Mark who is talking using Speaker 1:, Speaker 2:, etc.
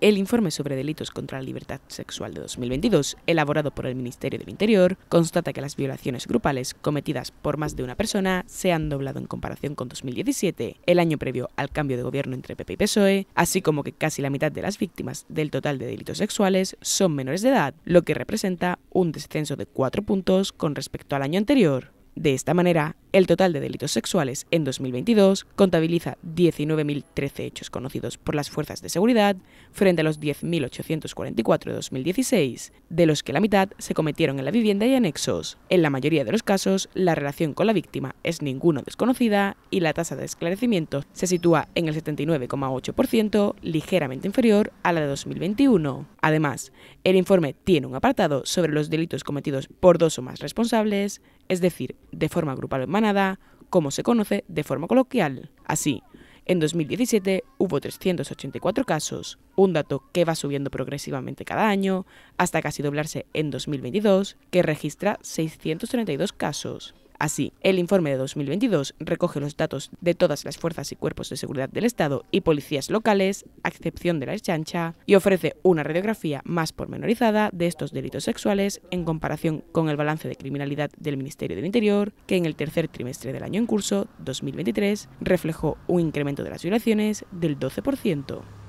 Speaker 1: el informe sobre delitos contra la libertad sexual de 2022, elaborado por el Ministerio del Interior, constata que las violaciones grupales cometidas por más de una persona se han doblado en comparación con 2017, el año previo al cambio de gobierno entre PP y PSOE, así como que casi la mitad de las víctimas del total de delitos sexuales son menores de edad, lo que representa un descenso de 4 puntos con respecto al año anterior. De esta manera, el total de delitos sexuales en 2022 contabiliza 19.013 hechos conocidos por las fuerzas de seguridad frente a los 10.844 de 2016, de los que la mitad se cometieron en la vivienda y anexos. En la mayoría de los casos, la relación con la víctima es ninguno desconocida y la tasa de esclarecimiento se sitúa en el 79,8%, ligeramente inferior a la de 2021. Además, el informe tiene un apartado sobre los delitos cometidos por dos o más responsables, es decir, de forma grupal en manada, como se conoce de forma coloquial. Así, en 2017 hubo 384 casos, un dato que va subiendo progresivamente cada año, hasta casi doblarse en 2022, que registra 632 casos. Así, el informe de 2022 recoge los datos de todas las fuerzas y cuerpos de seguridad del Estado y policías locales, a excepción de la exchancha, y ofrece una radiografía más pormenorizada de estos delitos sexuales en comparación con el balance de criminalidad del Ministerio del Interior, que en el tercer trimestre del año en curso, 2023, reflejó un incremento de las violaciones del 12%.